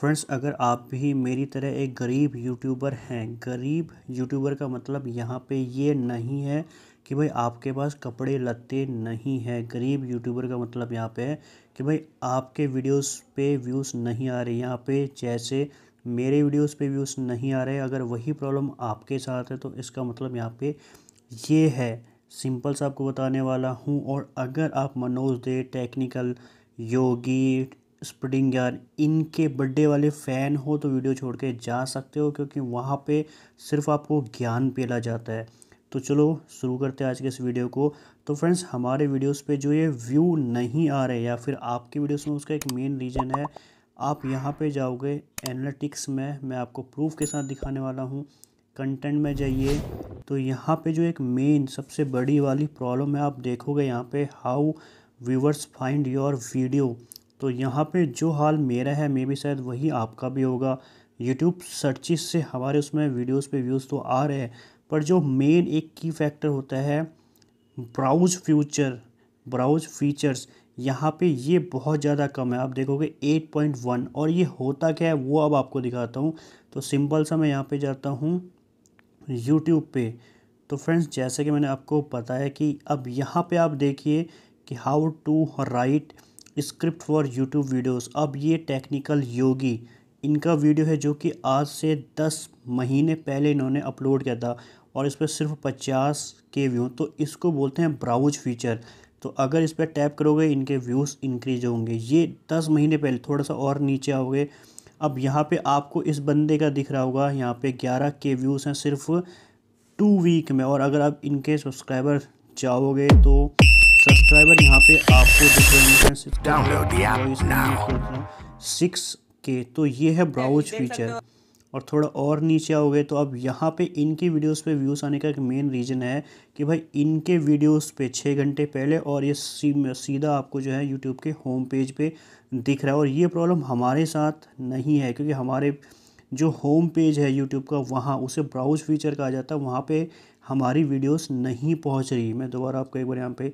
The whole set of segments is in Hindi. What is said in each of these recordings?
फ्रेंड्स अगर आप भी मेरी तरह एक गरीब यूट्यूबर हैं गरीब यूट्यूबर का मतलब यहाँ पे ये नहीं है कि भाई आपके पास कपड़े लत्ते नहीं हैं गरीब यूट्यूबर का मतलब यहाँ पे है कि भाई आपके वीडियोस पे व्यूज़ नहीं आ रहे यहाँ पे जैसे मेरे वीडियोस पे व्यूज़ नहीं आ रहे अगर वही प्रॉब्लम आपके साथ है तो इसका मतलब यहाँ पे ये है सिंपल सा आपको बताने वाला हूँ और अगर आप मनोज दे टेक्निकल योगी स्प्रिंग यार इनके बर्थडे वाले फ़ैन हो तो वीडियो छोड़ के जा सकते हो क्योंकि वहाँ पे सिर्फ आपको ज्ञान पेला जाता है तो चलो शुरू करते हैं आज के इस वीडियो को तो फ्रेंड्स हमारे वीडियोस पे जो ये व्यू नहीं आ रहे या फिर आपके वीडियोस में उसका एक मेन रीज़न है आप यहाँ पे जाओगे एनालिटिक्स में मैं आपको प्रूफ के साथ दिखाने वाला हूँ कंटेंट में जाइए तो यहाँ पे जो एक मेन सबसे बड़ी वाली प्रॉब्लम है आप देखोगे यहाँ पे how viewers find your video तो यहाँ पे जो हाल मेरा है मे भी शायद वही आपका भी होगा यूट्यूब सर्चिस से हमारे उसमें वीडियोस पे व्यूज़ तो आ रहे हैं पर जो मेन एक की फैक्टर होता है ब्राउज फ्यूचर ब्राउज फीचर्स यहाँ पे ये बहुत ज़्यादा कम है आप देखोगे 8.1 और ये होता क्या है वो अब आपको दिखाता हूँ तो सिंपल सा मैं यहाँ पे जाता हूँ यूट्यूब पे तो फ्रेंड्स जैसे कि मैंने आपको बताया कि अब यहाँ पे आप देखिए कि how to write script for YouTube videos अब ये टेक्निकल योगी इनका वीडियो है जो कि आज से दस महीने पहले इन्होंने अपलोड किया था और इस पर सिर्फ पचास के व्यू तो इसको बोलते हैं ब्राउज फीचर तो अगर इस पर टैप करोगे इनके व्यूज़ इंक्रीज होंगे ये दस महीने पहले थोड़ा सा और नीचे आओगे अब यहाँ पे आपको इस बंदे का दिख रहा होगा यहाँ पे ग्यारह के व्यूज़ हैं सिर्फ टू वीक में और अगर आप इनके सब्सक्राइबर जाओगे तो सब्सक्राइबर यहाँ पे आपको दिख रहे हैं सिक्स के तो ये है ब्राउज फीचर और थोड़ा और नीचे आओगे तो अब यहाँ पे इनके वीडियोस पे व्यूज़ आने का एक मेन रीज़न है कि भाई इनके वीडियोस पे छः घंटे पहले और ये सीधा आपको जो है यूट्यूब के होम पेज पे दिख रहा है और ये प्रॉब्लम हमारे साथ नहीं है क्योंकि हमारे जो होम पेज है यूट्यूब का वहाँ उसे ब्राउज फीचर कहा जाता है वहाँ पर हमारी वीडियोज़ नहीं पहुँच रही मैं दोबारा आपको एक बार यहाँ पर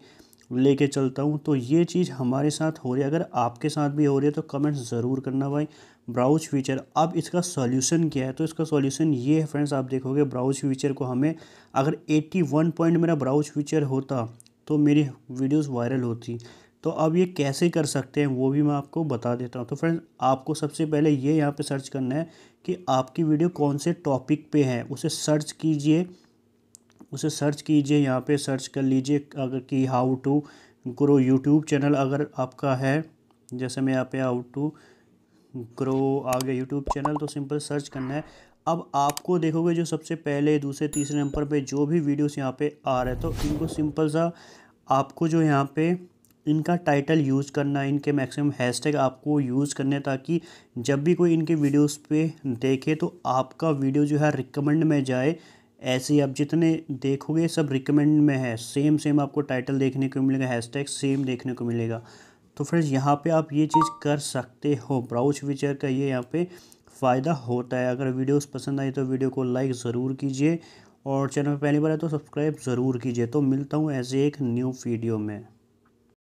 लेके चलता हूँ तो ये चीज़ हमारे साथ हो रही है अगर आपके साथ भी हो रही है तो कमेंट ज़रूर करना भाई ब्राउज फीचर अब इसका सॉल्यूशन क्या है तो इसका सॉल्यूशन ये है फ्रेंड्स आप देखोगे ब्राउज फीचर को हमें अगर 81 पॉइंट मेरा ब्राउज फीचर होता तो मेरी वीडियोस वायरल होती तो अब ये कैसे कर सकते हैं वो भी मैं आपको बता देता हूँ तो फ्रेंड्स आपको सबसे पहले ये यहाँ पर सर्च करना है कि आपकी वीडियो कौन से टॉपिक पर है उसे सर्च कीजिए उसे सर्च कीजिए यहाँ पे सर्च कर लीजिए अगर कि how to grow YouTube channel अगर आपका है जैसे मैं यहाँ पे हाउ टू ग्रो आ गया यूट्यूब चैनल तो सिंपल सर्च करना है अब आपको देखोगे जो सबसे पहले दूसरे तीसरे नंबर पे जो भी वीडियोस यहाँ पे आ रहे हैं तो इनको सिंपल सा आपको जो यहाँ पे इनका टाइटल यूज़ करना इनके मैक्सिमम हैशटैग आपको यूज़ करने ताकि जब भी कोई इनके वीडियोस पे देखे तो आपका वीडियो जो है रिकमेंड में जाए ऐसे ही आप जितने देखोगे सब रिकमेंड में है सेम सेम आपको टाइटल देखने को मिलेगा हैशटैग सेम देखने को मिलेगा तो फ्रेंड्स यहाँ पे आप ये चीज़ कर सकते हो ब्राउज फीचर का ये यहाँ पे फ़ायदा होता है अगर वीडियोस पसंद तो आए तो वीडियो को लाइक ज़रूर कीजिए और चैनल पर पहली बार है तो सब्सक्राइब ज़रूर कीजिए तो मिलता हूँ ऐसे एक न्यू वीडियो में